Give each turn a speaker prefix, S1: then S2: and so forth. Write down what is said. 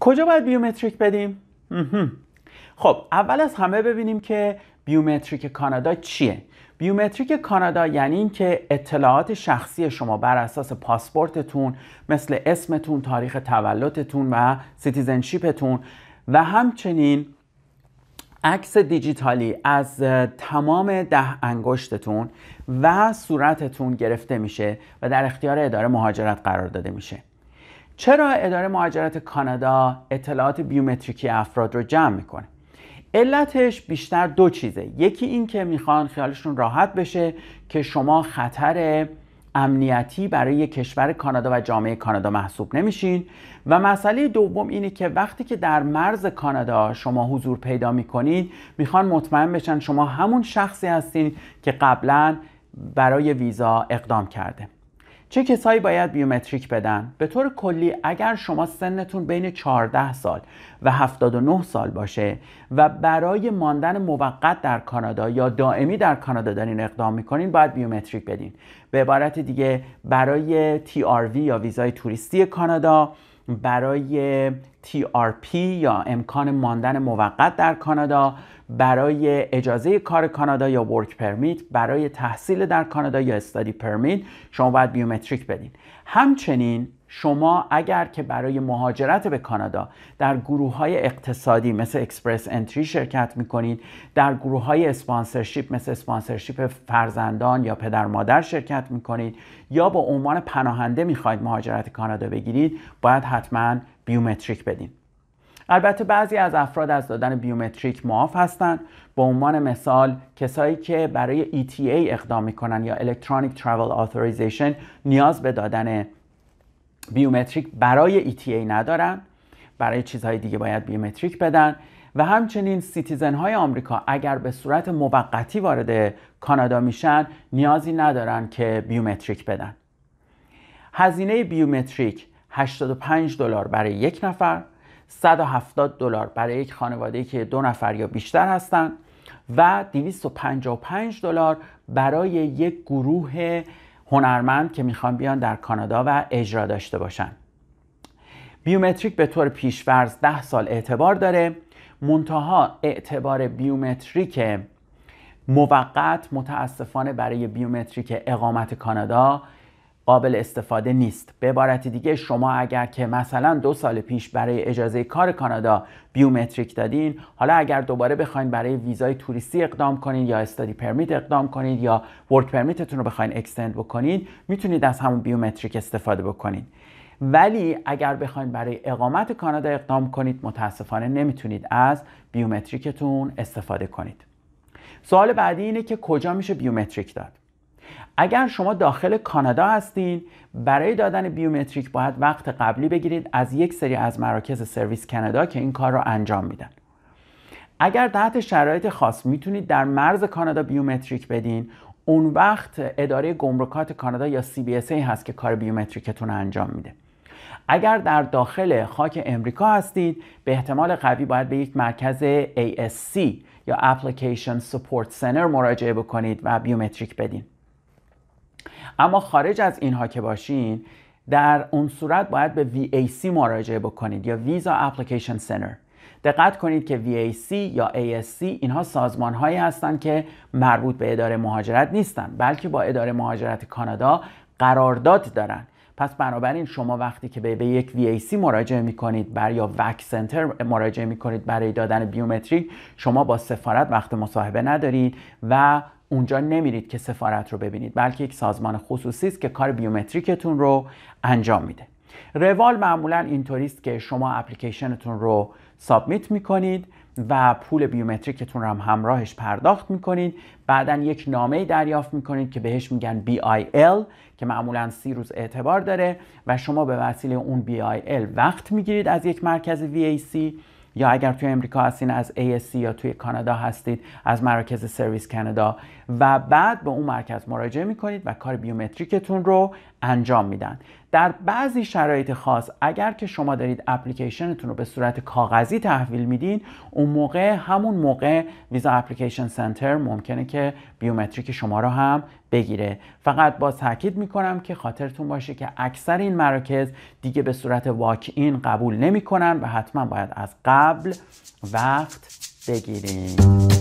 S1: کجا باید بیومتریک بدیم؟ خب اول از همه ببینیم که بیومتریک کانادا چیه؟ بیومتریک کانادا یعنی اینکه اطلاعات شخصی شما بر اساس پاسپورتتون مثل اسمتون، تاریخ تولدتون و سیتیزنشیپتون و همچنین عکس دیجیتالی از تمام ده انگشتتون و صورتتون گرفته میشه و در اختیار اداره مهاجرت قرار داده میشه چرا اداره مهاجرت کانادا اطلاعات بیومتریکی افراد رو جمع میکنه علتش بیشتر دو چیزه یکی این که میخوان خیالشون راحت بشه که شما خطر امنیتی برای کشور کانادا و جامعه کانادا محسوب نمیشین و مسئله دوم اینه که وقتی که در مرز کانادا شما حضور پیدا میکنید میخوان مطمئن بشن شما همون شخصی هستین که قبلا برای ویزا اقدام کرده چه کسایی باید بیومتریک بدن؟ به طور کلی اگر شما سنتون بین 14 سال و 79 سال باشه و برای ماندن موقت در کانادا یا دائمی در کانادا دارین اقدام میکنین باید بیومتریک بدین به عبارت دیگه برای TRV یا ویزای توریستی کانادا برای TRP یا امکان ماندن موقت در کانادا برای اجازه کار کانادا یا ورک پرمیت برای تحصیل در کانادا یا استادی پرمیت شما باید بیومتریک بدین همچنین شما اگر که برای مهاجرت به کانادا در گروه های اقتصادی مثل اکسپرس انتری شرکت می کنید در گروه های اسپانسرشیپ مثل اسپانسرشیپ فرزندان یا پدر مادر شرکت می کنید یا با عنوان پناهنده می مهاجرت کانادا بگیرید باید حتما بیومتریک بدین البته بعضی از افراد از دادن بیومتریک معاف هستند به عنوان مثال کسایی که برای ETA اقدام میکنن یا Electronic Travel Authorization نیاز به دادن بیومتریک برای ETA ندارن برای چیزهای دیگه باید بیومتریک بدن و همچنین سیتیزن های آمریکا اگر به صورت موقتی وارد کانادا میشن نیازی ندارن که بیومتریک بدن هزینه بیومتریک 85 دلار برای یک نفر 170 دلار برای یک خانواده که دو نفر یا بیشتر هستند و 255 دلار برای یک گروه هنرمند که میخوان بیان در کانادا و اجرا داشته باشن بیومتریک به طور پیشفرض 10 سال اعتبار داره منتها اعتبار بیومتریک موقت متاسفانه برای بیومتریک اقامت کانادا قابل استفاده نیست به عبارت دیگه شما اگر که مثلا دو سال پیش برای اجازه کار کانادا بیومتریک دادین حالا اگر دوباره بخواین برای ویزای توریستی اقدام کنید یا استادی پرمیت اقدام کنید یا ورک پرمیتتون رو بخواین اکستند بکنید میتونید از همون بیومتریک استفاده بکنید ولی اگر بخواید برای اقامت کانادا اقدام کنید متاسفانه نمیتونید از بیومتریکتون استفاده کنید سوال بعدی اینه که کجا میشه بیومتریک داد اگر شما داخل کانادا هستین برای دادن بیومتریک باید وقت قبلی بگیرید از یک سری از مراکز سرویس کانادا که این کار را انجام میدن اگر تحت شرایط خاص میتونید در مرز کانادا بیومتریک بدین اون وقت اداره گمرکات کانادا یا CBSA هست که کار بیومتریکتون انجام میده اگر در داخل خاک امریکا هستید به احتمال قوی باید به یک مرکز ASC یا Application Support Center مراجعه بکنید و بیومتریک بدین اما خارج از اینها که باشین در اون صورت باید به VAC مراجعه بکنید یا ویزا Application Center دقت کنید که VAC یا ASC اینها سازمان هایی هستند که مربوط به اداره مهاجرت نیستند بلکه با اداره مهاجرت کانادا قرارداد دارند پس بنابراین شما وقتی که به یک VAC مراجعه می کنید بر یا وک سنتر مراجعه می کنید برای دادن بیومتریک شما با سفارت وقت مصاحبه ندارید و اونجا نمیرید که سفارت رو ببینید بلکه یک سازمان خصوصی است که کار بیومتریکتون رو انجام میده روال معمولا اینطوری است که شما اپلیکیشنتون رو سابمیت میکنید و پول بیومتریکتون رو هم همراهش پرداخت میکنید بعدا یک نامه دریافت میکنید که بهش میگن BIL که معمولا سی روز اعتبار داره و شما به وسیله اون BIL وقت میگیرید از یک مرکز VAC یا اگر توی امریکا هستین از ASC یا توی کانادا هستید از مراکز سرویس کانادا و بعد به اون مرکز مراجعه میکنید و کار بیومتریکتون رو انجام میدن در بعضی شرایط خاص اگر که شما دارید اپلیکیشنتون رو به صورت کاغذی تحویل میدین اون موقع همون موقع ویزا اپلیکیشن سنتر ممکنه که بیومتریک شما رو هم بگیره فقط با تاکید میکنم که خاطرتون باشه که اکثر این مراکز دیگه به صورت واک این قبول نمیکنن و حتما باید از قبل وقت بگیرین